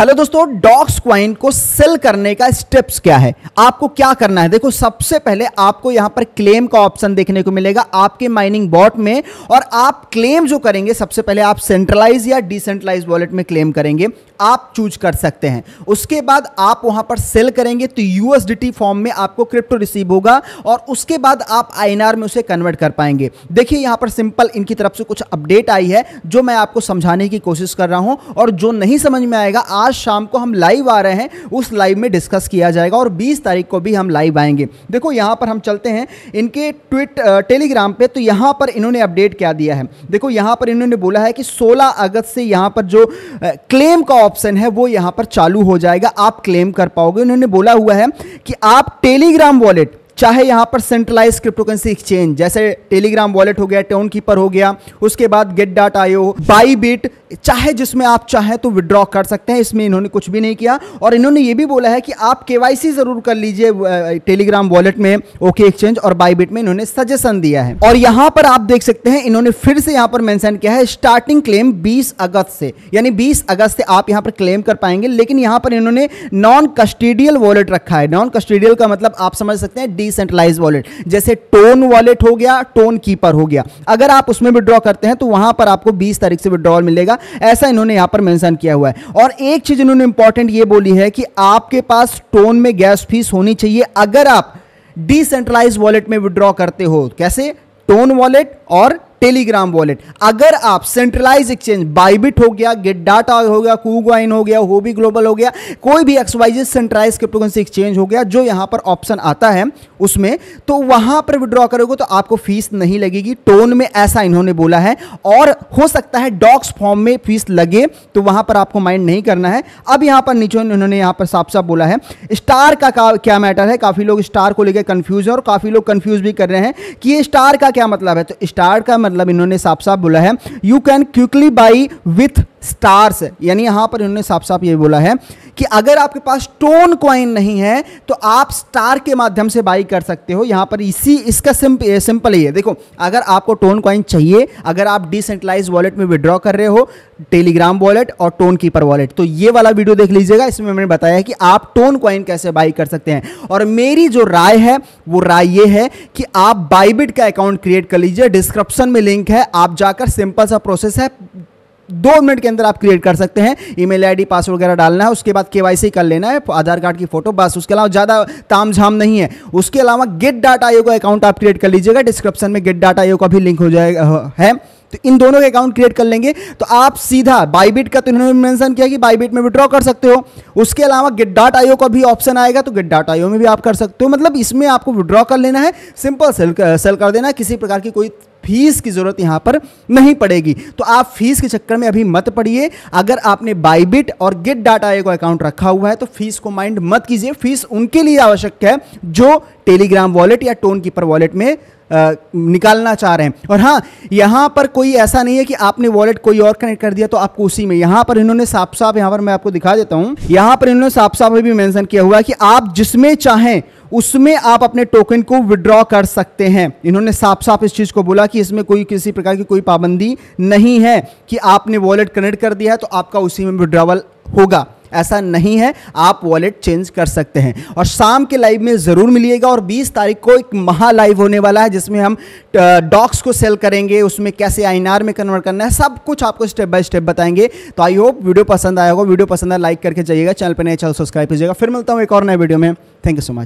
hello दोस्तों docs coin को cell करने का स्टेप्स क्या है आपको क्या करना है देखो सबसे पहले आपको यहां पर क्लेम का ऑप्शन देखने को मिलेगा आपके माइनिंग बॉट में और आप क्लेम जो करेंगे सबसे पहले आप सेंट्रलाइज या डिसेंट्रलाइज वॉलेट में क्लेम करेंगे आप चूज कर सकते हैं उसके बाद आप वहां पर सेल करेंगे तो यूएसडीटी फॉर्म में आपको क्रिप्टो रिसीव होगा और उसके बाद आप आईएनआर में उसे कन्वर्ट कर पाएंगे देखिए यहां पर सिंपल इनकी तरफ से कुछ अपडेट आई है जो मैं आपको समझाने की कोशिश कर रहा हूं और जो नहीं समझ में आएगा आज आज शाम को हम लाइव आ रहे हैं उस लाइव में डिस्कस किया जाएगा और बीस तारीख को भी हम लाइव आएंगे देखो यहाँ पर हम चलते हैं इनके ट्विट टेलीग्राम पर तो यहाँ पर इन्होंने अपडेट क्या दिया है देखो यहाँ पर इन्होंने बोला है कि सोलह अगस्त से यहाँ पर जो क्लेम का ऑप्शन है वो यहाँ पर चालू हो जाएगा आप क्लेम कर पाओगे उन्होंने बोला हुआ है कि आप टेलीग्राम वॉलेट चाहे यहाँ पर सेंट्रलाइज क्रिप्टोकरेंसी एक्सचेंज जैसे टेलीग्राम वॉलेट हो गया टोन कीपर हो गया उसके बाद Gate dot io Bybit चाहे जिसमें आप चाहें तो विड्रॉ कर सकते हैं इसमें इन्होंने कुछ भी नहीं किया और इन्होंने ये भी बोला है कि आप के ज़रूर कर लीजिए टेलीग्राम वॉलेट में ओके एक्सचेंज और बाईबिट में इन्होंने सजेशन दिया है और यहां पर आप देख सकते हैं इन्होंने फिर से यहां पर मैंसन किया है स्टार्टिंग क्लेम बीस अगस्त से यानी बीस अगस्त से आप यहां पर क्लेम कर पाएंगे लेकिन यहां पर इन्होंने नॉन कस्टिडियल वॉलेट रखा है नॉन कस्टेडियल का मतलब आप समझ सकते हैं डिसेंट्रलाइज वॉलेट जैसे टोन वॉलेट हो गया टोन कीपर हो गया अगर आप उसमें विड्रॉ करते हैं तो वहां पर आपको बीस तारीख से विड्रॉल मिलेगा ऐसा इन्होंने यहां पर मेंशन किया हुआ है और एक चीज़ इन्होंने इंपॉर्टेंट ये बोली है कि आपके पास टोन में गैस फीस होनी चाहिए अगर आप डिसेंट्रलाइज वॉलेट में विड्रॉ करते हो कैसे टोन वॉलेट और टेलीग्राम वॉलेट अगर आप सेंट्रलाइज एक्सचेंज बाइबिट हो गया गेट डाटा हो गया कूगवाइन हो गया होबी ग्लोबल हो गया कोई भी एक्सवाइजेस सेंट्रलाइज क्रिप्टोकरेंसी एक्सचेंज हो गया जो यहां पर ऑप्शन आता है उसमें तो वहां पर विड्रॉ करोगे तो आपको फीस नहीं लगेगी टोन में ऐसा इन्होंने बोला है और हो सकता है डॉक्स फॉर्म में फीस लगे तो वहां पर आपको माइंड नहीं करना है अब यहां पर नीचे उन्होंने यहां पर साफ साफ बोला है स्टार का, का क्या मैटर है काफ़ी लोग स्टार को लेकर कंफ्यूज है और काफ़ी लोग कंफ्यूज भी कर रहे हैं कि ये स्टार का क्या मतलब है तो स्टार का मतलब मतलब इन्होंने साफ साफ बोला है you can quickly buy with stars यानी यहां पर इन्होंने साफ साफ ये बोला है कि अगर आपके पास टोन कॉइन नहीं है तो आप स्टार के माध्यम से बाई कर सकते हो यहां पर इसी इसका सिंप, सिंपल ही है देखो अगर आपको टोन कॉइन चाहिए अगर आप डिसेंट्रलाइज वॉलेट में विड्रॉ कर रहे हो टेलीग्राम वॉलेट और टोन कीपर वॉलेट तो ये वाला वीडियो देख लीजिएगा इसमें मैंने बताया कि आप टोन कॉइन कैसे बाई कर सकते हैं और मेरी जो राय है वो राय ये है कि आप बाइबिट का अकाउंट क्रिएट कर लीजिए डिस्क्रिप्शन में लिंक है आप जाकर सिंपल सा प्रोसेस है दो मिनट के अंदर आप क्रिएट कर सकते हैं ईमेल आईडी पासवर्ड वगैरह डालना है उसके बाद केवाईसी कर लेना है आधार कार्ड की फोटो बस उसके अलावा ज़्यादा ताम झाम नहीं है उसके अलावा गेट डाट आयो का अकाउंट आप क्रिएट कर लीजिएगा डिस्क्रिप्शन में गेट डाट आयो का भी लिंक हो जाएगा है तो इन दोनों के अकाउंट क्रिएट कर लेंगे तो आप सीधा बाईबिट का तो इन्होंने मेंशन किया कि बाईबिट में विड्रॉ कर सकते हो उसके अलावा गेट डाट आईओ का भी ऑप्शन आएगा तो गिट डाट आईओ में भी आप कर सकते हो मतलब इसमें आपको विड्रॉ कर लेना है सिंपल सेल कर, सेल कर देना किसी प्रकार की कोई फीस की ज़रूरत यहां पर नहीं पड़ेगी तो आप फीस के चक्कर में अभी मत पड़िए अगर आपने बाईबिट और गेट डाटा एगो अकाउंट रखा हुआ है तो फीस को माइंड मत कीजिए फीस उनके लिए आवश्यक है जो टेलीग्राम वॉलेट या टोन कीपर वॉलेट में आ, निकालना चाह रहे हैं और हाँ यहाँ पर कोई ऐसा नहीं है कि आपने वॉलेट कोई और कनेक्ट कर दिया तो आपको उसी में यहाँ पर इन्होंने साफ साफ यहाँ पर मैं आपको दिखा देता हूँ यहाँ पर इन्होंने साफ साफ भी मेंशन किया हुआ है कि आप जिसमें चाहें उसमें आप अपने टोकन को विड्रॉ कर सकते हैं इन्होंने साफ साफ इस चीज़ को बोला कि इसमें कोई किसी प्रकार की कोई पाबंदी नहीं है कि आपने वॉलेट कनेक्ट कर दिया है तो आपका उसी में विड्रॉवल होगा ऐसा नहीं है आप वॉलेट चेंज कर सकते हैं और शाम के लाइव में ज़रूर मिलिएगा और 20 तारीख को एक महा लाइव होने वाला है जिसमें हम डॉक्स को सेल करेंगे उसमें कैसे आई में कन्वर्ट करना है सब कुछ आपको स्टेप बाय स्टेप बताएंगे तो आई होप वीडियो पसंद आया होगा वीडियो पसंद आया लाइक करके जाइएगा चैनल पर नए चैनल सब्सक्राइब कीजिएगा फिर मिलता हूँ एक और नए वीडियो में थैंक यू सो मच